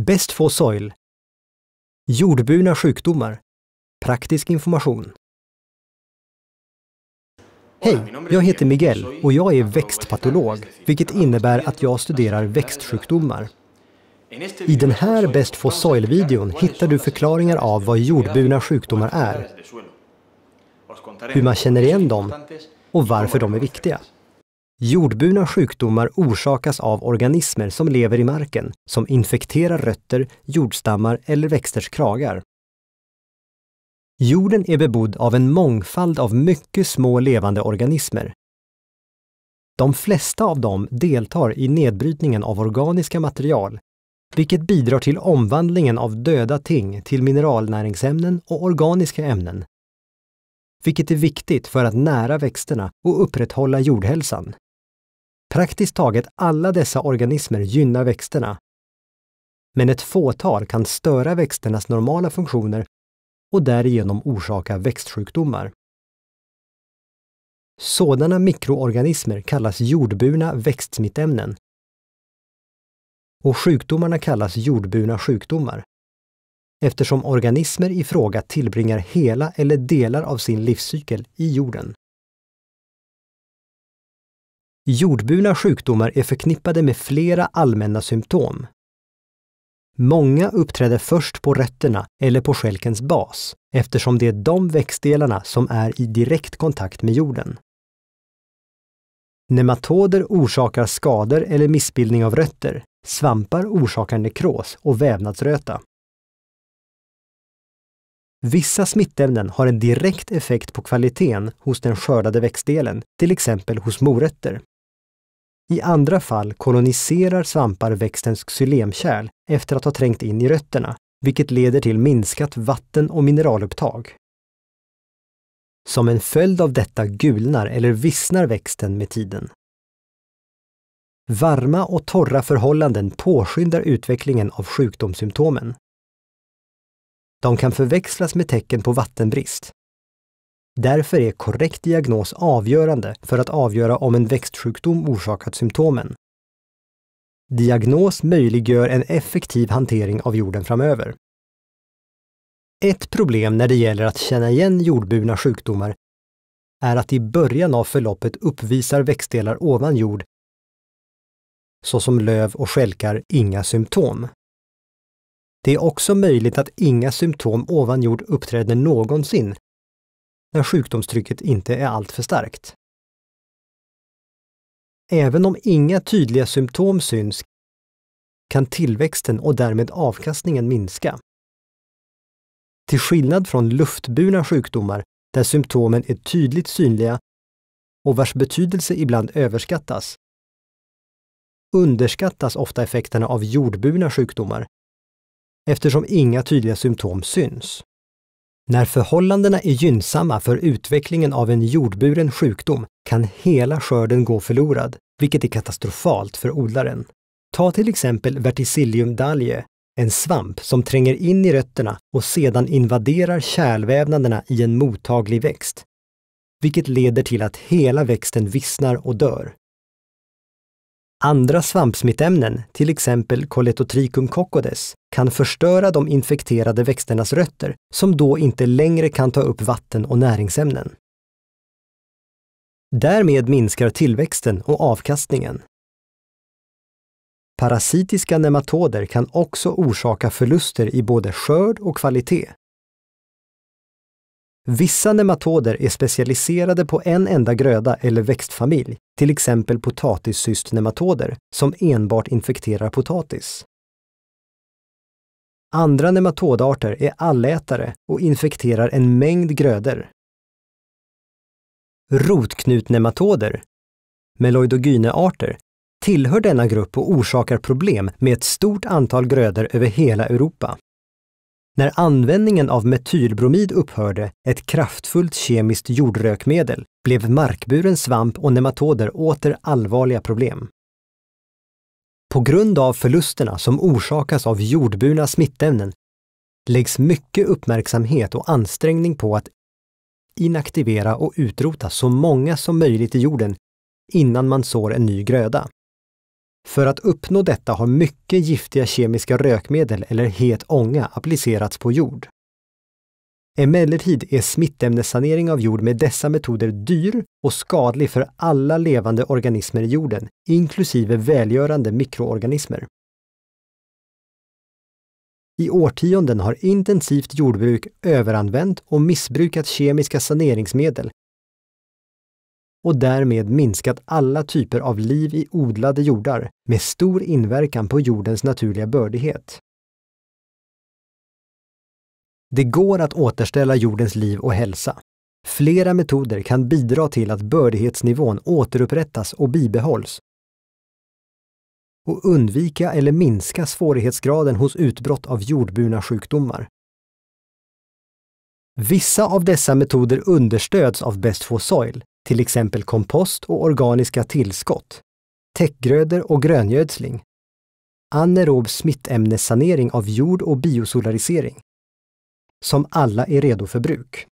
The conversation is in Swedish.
Best for soil. Jordburna sjukdomar. Praktisk information. Hej, jag heter Miguel och jag är växtpatolog, vilket innebär att jag studerar växtsjukdomar. I den här Best for soil-videon hittar du förklaringar av vad jordburna sjukdomar är, hur man känner igen dem och varför de är viktiga. Jordburna sjukdomar orsakas av organismer som lever i marken, som infekterar rötter, jordstammar eller växters kragar. Jorden är bebodd av en mångfald av mycket små levande organismer. De flesta av dem deltar i nedbrytningen av organiska material, vilket bidrar till omvandlingen av döda ting till mineralnäringsämnen och organiska ämnen, vilket är viktigt för att nära växterna och upprätthålla jordhälsan. Praktiskt taget alla dessa organismer gynnar växterna. Men ett fåtal kan störa växternas normala funktioner och därigenom orsaka växtsjukdomar. Sådana mikroorganismer kallas jordburna växtsmittämnen. Och sjukdomarna kallas jordburna sjukdomar eftersom organismer i fråga tillbringar hela eller delar av sin livscykel i jorden. Jordburna sjukdomar är förknippade med flera allmänna symptom. Många uppträder först på rötterna eller på skälkens bas eftersom det är de växtdelarna som är i direkt kontakt med jorden. Nematoder orsakar skador eller missbildning av rötter. Svampar orsakar nekros och vävnadsröta. Vissa smittämnen har en direkt effekt på kvaliteten hos den skördade växtdelen, till exempel hos morötter. I andra fall koloniserar svampar växtens xylemkärl efter att ha trängt in i rötterna, vilket leder till minskat vatten och mineralupptag. Som en följd av detta gulnar eller vissnar växten med tiden. Varma och torra förhållanden påskyndar utvecklingen av sjukdomssymptomen. De kan förväxlas med tecken på vattenbrist, Därför är korrekt diagnos avgörande för att avgöra om en växtsjukdom orsakat symptomen. Diagnos möjliggör en effektiv hantering av jorden framöver. Ett problem när det gäller att känna igen jordburna sjukdomar är att i början av förloppet uppvisar växtdelar ovan jord, såsom löv och skälkar, inga symptom. Det är också möjligt att inga symptom ovan jord uppträder någonsin när sjukdomstrycket inte är alltför starkt. Även om inga tydliga symptom syns kan tillväxten och därmed avkastningen minska. Till skillnad från luftburna sjukdomar där symptomen är tydligt synliga och vars betydelse ibland överskattas, underskattas ofta effekterna av jordburna sjukdomar eftersom inga tydliga symptom syns. När förhållandena är gynnsamma för utvecklingen av en jordburen sjukdom kan hela skörden gå förlorad, vilket är katastrofalt för odlaren. Ta till exempel verticillium dahlie, en svamp som tränger in i rötterna och sedan invaderar kärlvävnaderna i en mottaglig växt, vilket leder till att hela växten vissnar och dör. Andra svampsmittämnen, till exempel Coletotrichum coccodes, kan förstöra de infekterade växternas rötter som då inte längre kan ta upp vatten och näringsämnen. Därmed minskar tillväxten och avkastningen. Parasitiska nematoder kan också orsaka förluster i både skörd och kvalitet Vissa nematoder är specialiserade på en enda gröda eller växtfamilj, till exempel potatissystnematoder, som enbart infekterar potatis. Andra nematodarter är allätare och infekterar en mängd grödor. Rotknutnematoder, Meloidogynearter, tillhör denna grupp och orsakar problem med ett stort antal grödor över hela Europa. När användningen av metylbromid upphörde, ett kraftfullt kemiskt jordrökmedel, blev markburen svamp och nematoder åter allvarliga problem. På grund av förlusterna som orsakas av jordburna smittämnen läggs mycket uppmärksamhet och ansträngning på att inaktivera och utrota så många som möjligt i jorden innan man sår en ny gröda. För att uppnå detta har mycket giftiga kemiska rökmedel eller het ånga applicerats på jord. Emellertid är smittämnessanering av jord med dessa metoder dyr och skadlig för alla levande organismer i jorden, inklusive välgörande mikroorganismer. I årtionden har intensivt jordbruk överanvänt och missbrukat kemiska saneringsmedel och därmed minskat alla typer av liv i odlade jordar med stor inverkan på jordens naturliga bördighet. Det går att återställa jordens liv och hälsa. Flera metoder kan bidra till att bördighetsnivån återupprättas och bibehålls och undvika eller minska svårighetsgraden hos utbrott av jordburna sjukdomar. Vissa av dessa metoder understöds av Best for Soil, till exempel kompost och organiska tillskott, täckgrödor och gröngödsling, anaerob smittämnessanering av jord och biosolarisering, som alla är redo för bruk.